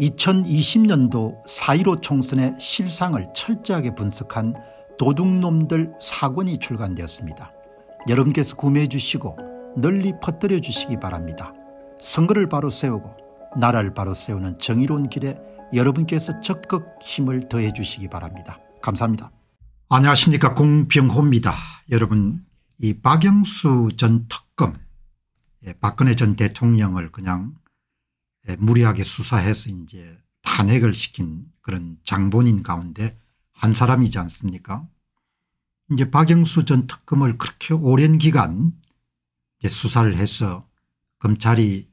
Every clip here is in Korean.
2020년도 4.15 총선의 실상을 철저하게 분석한 도둑놈들 사권이 출간되었습니다. 여러분께서 구매해 주시고 널리 퍼뜨려 주시기 바랍니다. 선거를 바로 세우고 나라를 바로 세우는 정의로운 길에 여러분께서 적극 힘을 더해 주시기 바랍니다. 감사합니다. 안녕하십니까 공병호입니다. 여러분 이 박영수 전 특검 예, 박근혜 전 대통령을 그냥 예, 무리하게 수사해서 이제 탄핵을 시킨 그런 장본인 가운데 한 사람이지 않습니까? 이제 박영수 전 특검을 그렇게 오랜 기간 수사를 해서 검찰이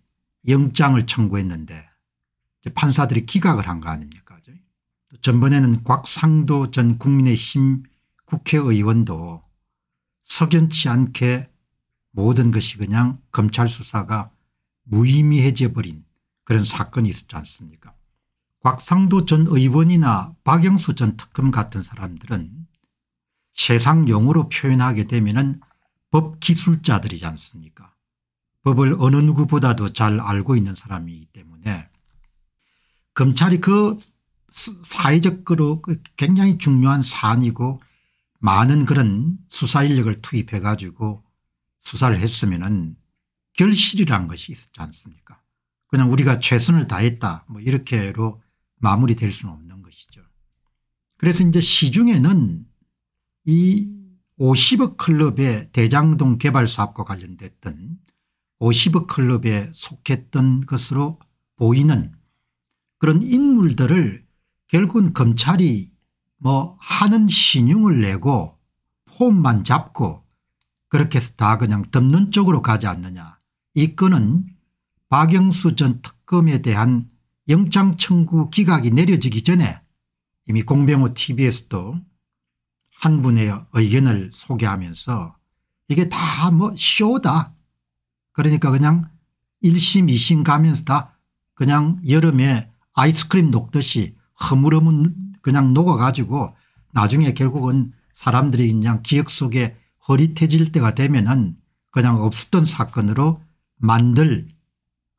영장을 청구했는데 판사들이 기각을 한 거 아닙니까? 전번에는 곽상도 전 국민의힘 국회의원도 석연치 않게 모든 것이 그냥 검찰 수사가 무의미해져 버린 그런 사건이 있었지 않습니까 곽상도 전 의원이나 박영수 전 특검 같은 사람들은 세상 용어로 표현하게 되면 법 기술자들이지 않습니까 법을 어느 누구보다도 잘 알고 있는 사람이기 때문에 검찰이 그 사회적 으로 그 굉장히 중요한 사안이고 많은 그런 수사 인력을 투입해 가지고 수사를 했으면 결실이란 것이 있었지 않습니까 그냥 우리가 최선을 다했다 뭐 이렇게로 마무리될 수는 없는 것이죠. 그래서 이제 시중에는 이 50억 클럽의 대장동 개발 사업과 관련됐던 50억 클럽에 속했던 것으로 보이는 그런 인물들을 결국은 검찰이 뭐 하는 신용을 내고 폼만 잡고 그렇게 해서 다 그냥 덮는 쪽으로 가지 않느냐. 이 건은 박영수 전 특검에 대한 영장 청구 기각이 내려지기 전에 이미 공병호 tv에서도 한 분의 의견을 소개하면서 이게 다 뭐 쇼다 그러니까 그냥 1심 2심 가면서 다 그냥 여름에 아이스크림 녹듯이 허물어문 그냥 녹아가지고 나중에 결국은 사람들이 그냥 기억 속에 허릿해질 때가 되면은 그냥 없었던 사건으로 만들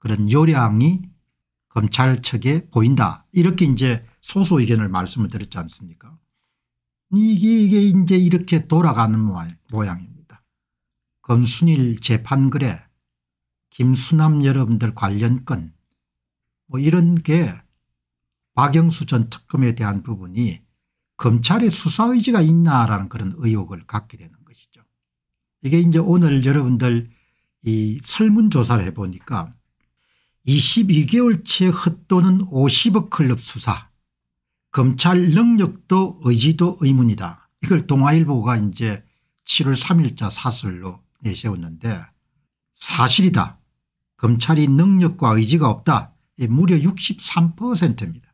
그런 요량이 검찰 측에 보인다 이렇게 이제 소소 의견을 말씀을 드렸지 않습니까 이게 이게 이제 이렇게 돌아가는 모양입니다. 검순일 재판글에 김수남 여러분들 관련 건뭐 이런 게 박영수 전 특검에 대한 부분이 검찰의 수사 의지가 있나라는 그런 의혹을 갖게 되는 것이죠. 이게 이제 오늘 여러분들 이 설문조사를 해보니까 22개월째 헛도는 50억 클럽 수사 검찰 능력도 의지도 의문이다. 이걸 동아일보가 이제 7월 3일자 사설로 내세웠는데 사실이다. 검찰이 능력과 의지가 없다. 무려 63%입니다.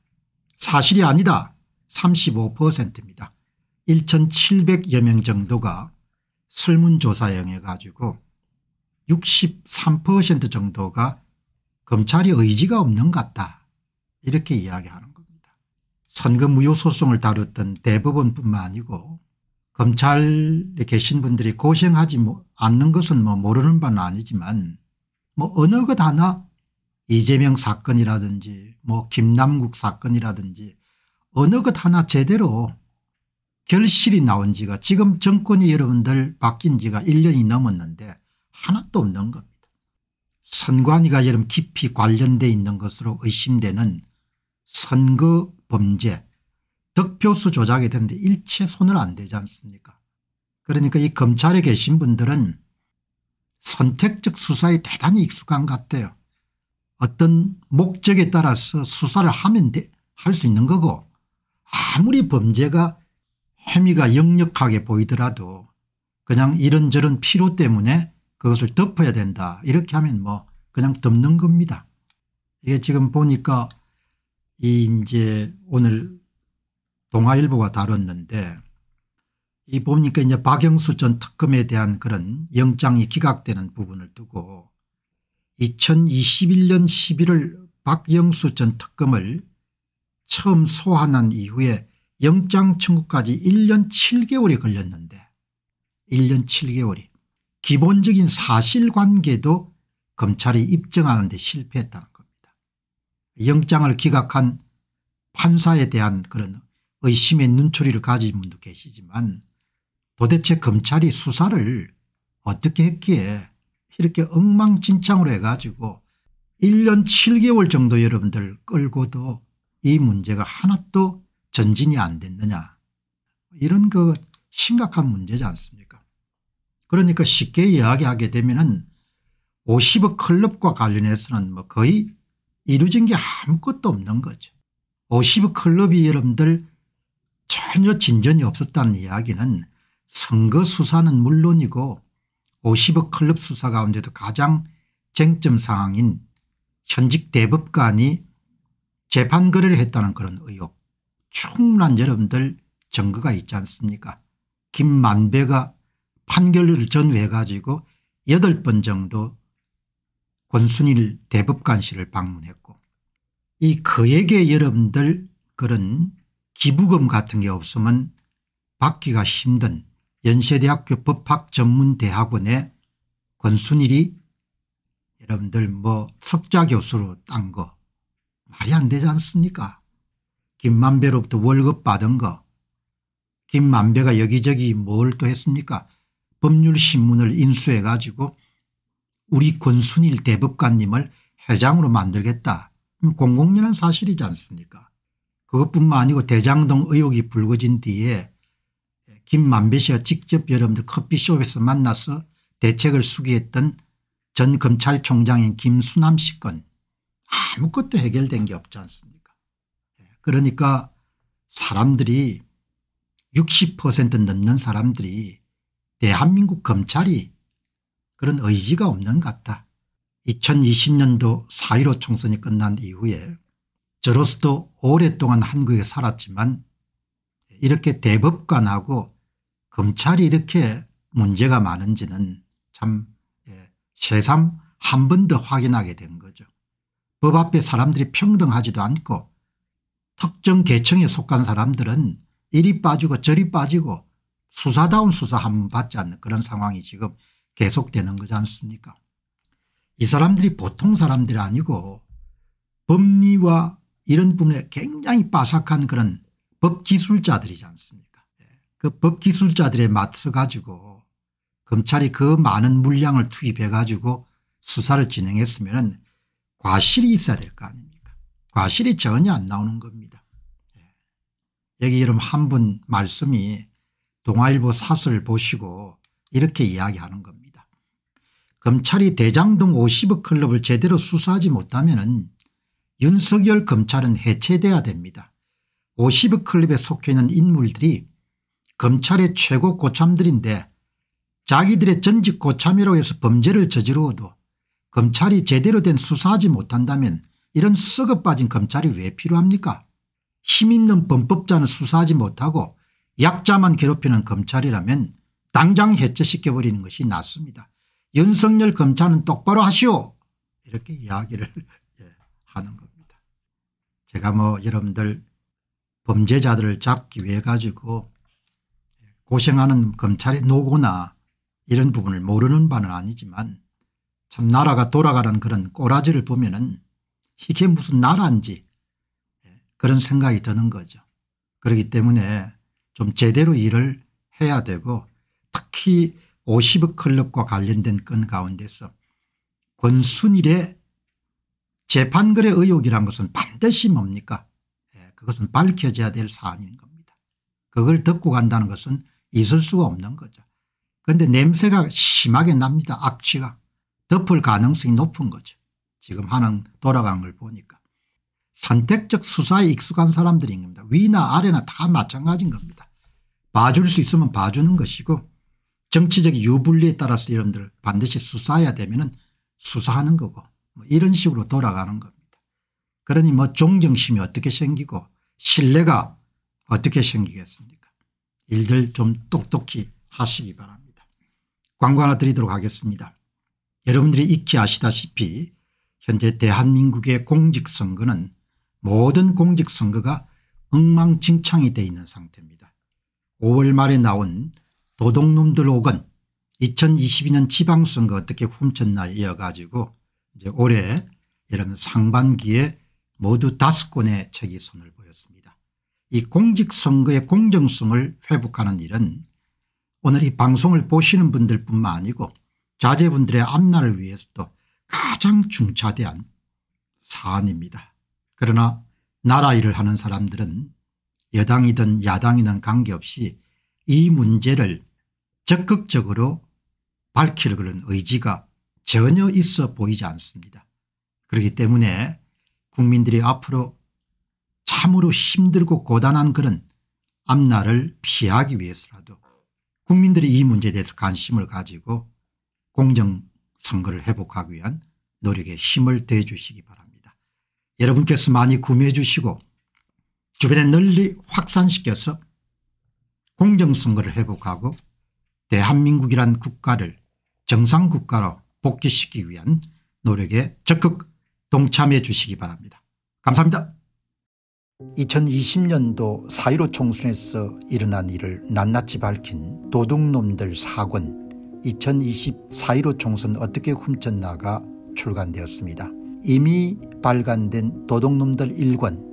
사실이 아니다. 35%입니다. 1700여 명 정도가 설문조사용해 가지고 63% 정도가 검찰이 의지가 없는 것 같다 이렇게 이야기하는 겁니다. 선거무효 소송을 다뤘던 대법원뿐만 아니고 검찰에 계신 분들이 고생하지 뭐 않는 것은 뭐 모르는 바는 아니지만 뭐 어느 것 하나 이재명 사건이라든지 뭐 김남국 사건이라든지 어느 것 하나 제대로 결실이 나온 지가 지금 정권이 여러분들 바뀐 지가 1년이 넘었는데 하나도 없는 겁니다. 선관위가 여름 깊이 관련되어 있는 것으로 의심되는 선거 범죄 득표수 조작에 대는데 일체 손을 안 대지 않습니까 그러니까 이 검찰에 계신 분들은 선택적 수사에 대단히 익숙한 것 같아요. 어떤 목적에 따라서 수사를 하면 할 수 있는 거고 아무리 범죄가 혐의가 역력하게 보이더라도 그냥 이런저런 피로 때문에 그것을 덮어야 된다. 이렇게 하면 뭐 그냥 덮는 겁니다. 이게 지금 보니까 이 이제 오늘 동아일보가 다뤘는데 이 보니까 이제 박영수 전 특검에 대한 그런 영장이 기각되는 부분을 두고 2021년 11월 박영수 전 특검을 처음 소환한 이후에 영장 청구까지 1년 7개월이 걸렸는데 1년 7개월이 기본적인 사실관계도 검찰이 입증하는 데 실패했다는 겁니다. 영장을 기각한 판사에 대한 그런 의심의 눈초리를 가진 분도 계시지만 도대체 검찰이 수사를 어떻게 했기에 이렇게 엉망진창으로 해가지고 1년 7개월 정도 여러분들 끌고도 이 문제가 하나도 전진이 안 됐느냐 이런 그 심각한 문제지 않습니까 그러니까 쉽게 이야기하게 되면은 50억 클럽과 관련해서는 뭐 거의 이루어진 게 아무것도 없는 거죠. 50억 클럽이 여러분들 전혀 진전이 없었다는 이야기는 선거 수사는 물론이고 50억 클럽 수사 가운데도 가장 쟁점 상황인 현직 대법관이 재판 거래를 했다는 그런 의혹 충분한 여러분들 증거가 있지 않습니까 김만배가 판결을 전해가지고 8번 정도 권순일 대법관실을 방문했고 이 그에게 여러분들 그런 기부금 같은 게 없으면 받기가 힘든 연세대학교 법학전문대학원에 권순일이 여러분들 뭐 석자 교수로 딴 거 말이 안 되지 않습니까 김만배로부터 월급 받은 거 김만배가 여기저기 뭘 또 했습니까 법률신문을 인수해 가지고 우리 권순일 대법관님을 회장으로 만들겠다. 공공연한 사실이지 않습니까 그것뿐만 아니고 대장동 의혹이 불거진 뒤에 김만배 씨가 직접 여러분들 커피숍에서 만나서 대책을 수기했던 전 검찰총장인 김수남 씨 건 아무것도 해결된 게 없지 않습니까 예, 그러니까 사람들이 60% 넘는 사람들이 대한민국 검찰이 그런 의지가 없는 것 같다. 2020년도 4.15 총선이 끝난 이후에 저로서도 오랫동안 한국에 살았지만 이렇게 대법관하고 검찰이 이렇게 문제가 많은지는 참 예, 새삼 한 번 더 확인하게 된 거죠. 법 앞에 사람들이 평등하지도 않고 특정 계층에 속한 사람들은 이리 빠지고 저리 빠지고 수사다운 수사 한 번 받지 않는 그런 상황이 지금 계속되는 거지 않습니까 이 사람들이 보통 사람들이 아니고 법리와 이런 부분에 굉장히 빠삭한 그런 법기술자들이지 않습니까 예. 그 법기술자들에 맞서 가지고 검찰이 그 많은 물량을 투입해 가지고 수사를 진행했으면 과실이 있어야 될 거 아닙니까 과실이 전혀 안 나오는 겁니다 예. 여기 여러분 한 분 말씀이 동아일보 사설 보시고 이렇게 이야기하는 겁니다. 검찰이 대장 동 50억 클럽을 제대로 수사하지 못하면 윤석열 검찰은 해체돼야 됩니다. 50억 클럽에 속해 있는 인물들이 검찰의 최고 고참들인데 자기들의 전직 고참이라고 해서 범죄를 저지르어도 검찰이 제대로 된 수사하지 못한다면 이런 썩어빠진 검찰이 왜 필요합니까 힘있는 범법자는 수사하지 못하고 약자만 괴롭히는 검찰이라면 당장 해체시켜버리는 것이 낫습니다. 윤석열 검찰은 똑바로 하시오 이렇게 이야기를 예, 하는 겁니다. 제가 뭐 여러분들 범죄자들을 잡기 위해 가지고 고생하는 검찰의 노고나 이런 부분을 모르는 바는 아니지만 참 나라가 돌아가는 그런 꼬라지를 보면 은 이게 무슨 나라인지 예, 그런 생각이 드는 거죠. 그렇기 때문에 좀 제대로 일을 해야 되고 특히 50억 클럽과 관련된 건 가운데서 권순일의 재판거래 의혹이란 것은 반드시 뭡니까 예, 그것은 밝혀져야 될 사안인 겁니다. 그걸 듣고 간다는 것은 있을 수가 없는 거죠. 그런데 냄새가 심하게 납니다. 악취가. 덮을 가능성이 높은 거죠. 지금 하는 돌아간 걸 보니까. 선택적 수사에 익숙한 사람들인 겁니다. 위나 아래나 다 마찬가지인 겁니다. 봐줄 수 있으면 봐주는 것이고 정치적 유불리에 따라서 여러분들 반드시 수사해야 되면 수사하는 거고 뭐 이런 식으로 돌아가는 겁니다. 그러니 뭐 존경심이 어떻게 생기고 신뢰가 어떻게 생기겠습니까 일들 좀 똑똑히 하시기 바랍니다. 광고 하나 드리도록 하겠습니다. 여러분들이 익히 아시다시피 현재 대한민국의 공직선거는 모든 공직선거가 엉망진창이 되어 있는 상태입니다. 5월 말에 나온 도둑놈들 5건 2022년 지방선거 어떻게 훔쳤나 이어가지고 이제 올해 여러분 상반기에 모두 다섯 권의 책이 손을 보였습니다. 이 공직선거의 공정성을 회복하는 일은 오늘 이 방송을 보시는 분들 뿐만 아니고 자제분들의 앞날을 위해서도 가장 중차대한 사안입니다. 그러나 나라 일을 하는 사람들은 여당이든 야당이든 관계없이 이 문제를 적극적으로 밝히려 그런 의지가 전혀 있어 보이지 않습니다. 그렇기 때문에 국민들이 앞으로 참으로 힘들고 고단한 그런 앞날을 피하기 위해서라도 국민들이 이 문제에 대해서 관심을 가지고 공정선거를 회복하기 위한 노력에 힘을 대주시기 바랍니다. 여러분께서 많이 구매해 주시고 주변에 널리 확산시켜서 공정선거를 회복하고 대한민국이란 국가를 정상국가로 복귀시키기 위한 노력에 적극 동참해 주시기 바랍니다. 감사합니다. 2020년도 4.15 총선에서 일어난 일을 낱낱이 밝힌 도둑놈들 사권2020 4.15 총선 어떻게 훔쳤나가 출간되었습니다. 이미 발간된 도둑놈들 1권